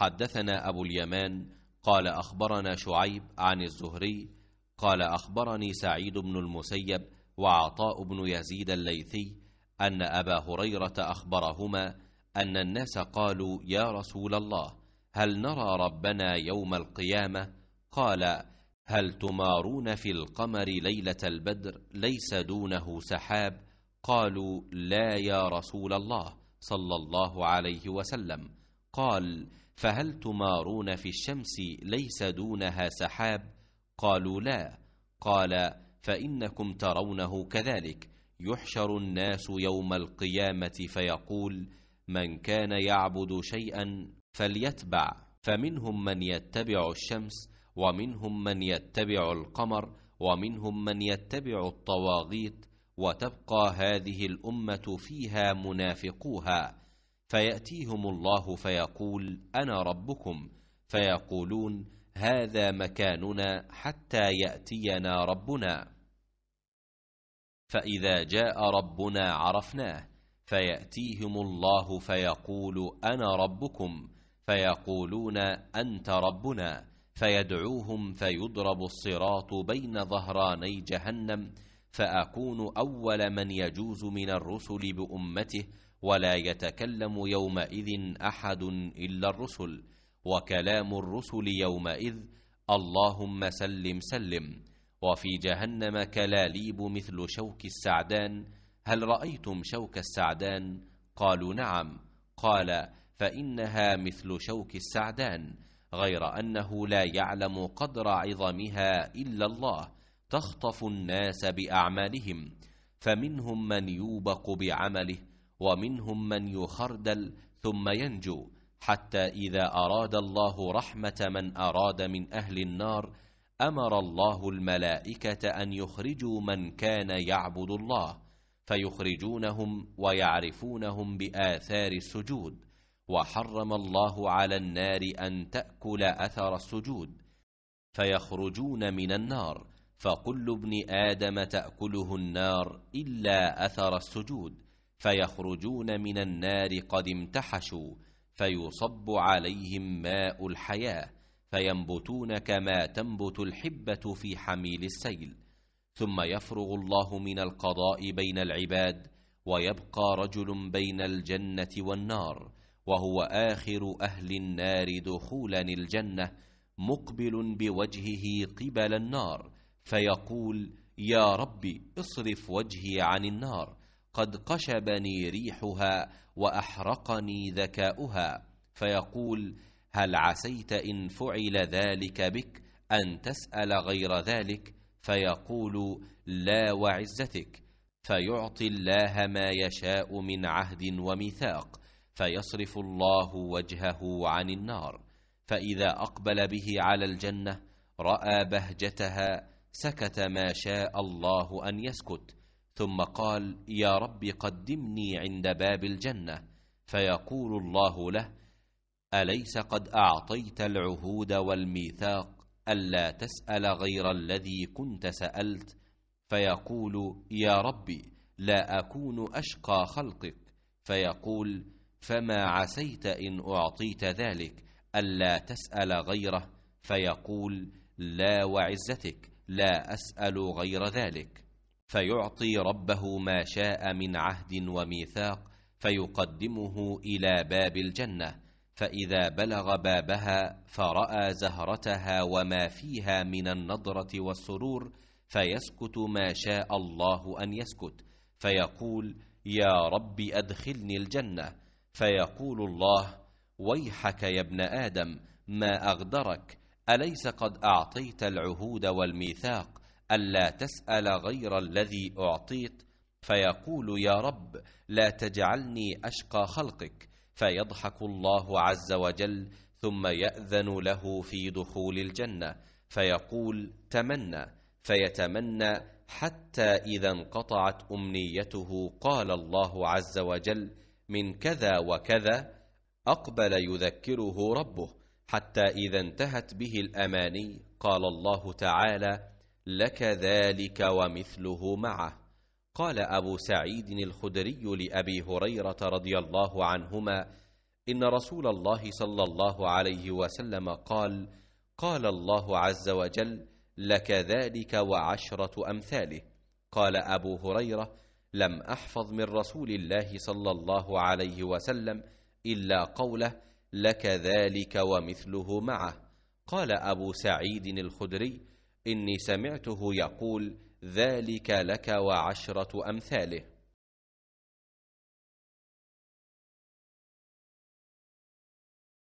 حدثنا أبو اليمان قال أخبرنا شعيب عن الزهري قال أخبرني سعيد بن المسيب وعطاء بن يزيد الليثي أن أبا هريرة أخبرهما أن الناس قالوا يا رسول الله هل نرى ربنا يوم القيامة؟ قال هل تمارون في القمر ليلة البدر ليس دونه سحاب؟ قالوا لا يا رسول الله صلى الله عليه وسلم قال فهل تمارون في الشمس ليس دونها سحاب قالوا لا قال فانكم ترونه كذلك يحشر الناس يوم القيامه فيقول من كان يعبد شيئا فليتبع فمنهم من يتبع الشمس ومنهم من يتبع القمر ومنهم من يتبع الطواغيت وتبقى هذه الامه فيها منافقوها فياتيهم الله فيقول انا ربكم فيقولون هذا مكاننا حتى ياتينا ربنا فاذا جاء ربنا عرفناه فياتيهم الله فيقول انا ربكم فيقولون انت ربنا فيدعوهم فيضرب الصراط بين ظهراني جهنم فاكون اول من يجوز من الرسل بامته ولا يتكلم يومئذ احد الا الرسل وكلام الرسل يومئذ اللهم سلم سلم وفي جهنم كلاليب مثل شوك السعدان هل رايتم شوك السعدان قالوا نعم قال فانها مثل شوك السعدان غير انه لا يعلم قدر عظمها الا الله تخطف الناس باعمالهم فمنهم من يوبق بعمله ومنهم من يخردل ثم ينجو حتى إذا أراد الله رحمة من أراد من أهل النار أمر الله الملائكة أن يخرجوا من كان يعبد الله فيخرجونهم ويعرفونهم بآثار السجود وحرم الله على النار أن تأكل أثر السجود فيخرجون من النار فكل ابن آدم تأكله النار إلا أثر السجود فيخرجون من النار قد امتحشوا فيصب عليهم ماء الحياه فينبتون كما تنبت الحبه في حميل السيل ثم يفرغ الله من القضاء بين العباد ويبقى رجل بين الجنه والنار وهو اخر اهل النار دخولا الجنه مقبل بوجهه قبل النار فيقول يا رب اصرف وجهي عن النار قد قشبني ريحها وأحرقني ذكاؤها فيقول هل عسيت إن فعل ذلك بك أن تسأل غير ذلك فيقول لا وعزتك فيعطي الله ما يشاء من عهد وميثاق فيصرف الله وجهه عن النار فإذا أقبل به على الجنة رأى بهجتها سكت ما شاء الله أن يسكت ثم قال يا رب قدمني عند باب الجنه فيقول الله له اليس قد اعطيت العهود والميثاق الا تسال غير الذي كنت سالت فيقول يا ربي لا اكون اشقى خلقك فيقول فما عسيت ان اعطيت ذلك الا تسال غيره فيقول لا وعزتك لا اسال غير ذلك فيعطي ربه ما شاء من عهد وميثاق فيقدمه الى باب الجنه فاذا بلغ بابها فراى زهرتها وما فيها من النضره والسرور فيسكت ما شاء الله ان يسكت فيقول يا رب ادخلني الجنه فيقول الله ويحك يا ابن ادم ما اغدرك اليس قد اعطيت العهود والميثاق ألا تسأل غير الذي أعطيت فيقول يا رب لا تجعلني أشقى خلقك فيضحك الله عز وجل ثم يأذن له في دخول الجنة فيقول تمنى فيتمنى حتى إذا انقطعت أمنيته قال الله عز وجل من كذا وكذا أقبل يذكره ربه حتى إذا انتهت به الأماني قال الله تعالى لك ذلك ومثله معه قال أبو سعيد الخدري لأبي هريرة رضي الله عنهما إن رسول الله صلى الله عليه وسلم قال قال الله عز وجل لك ذلك وعشرة أمثاله قال أبو هريرة لم أحفظ من رسول الله صلى الله عليه وسلم إلا قوله لك ذلك ومثله معه قال أبو سعيد الخدري اني سمعته يقول ذلك لك وعشره امثاله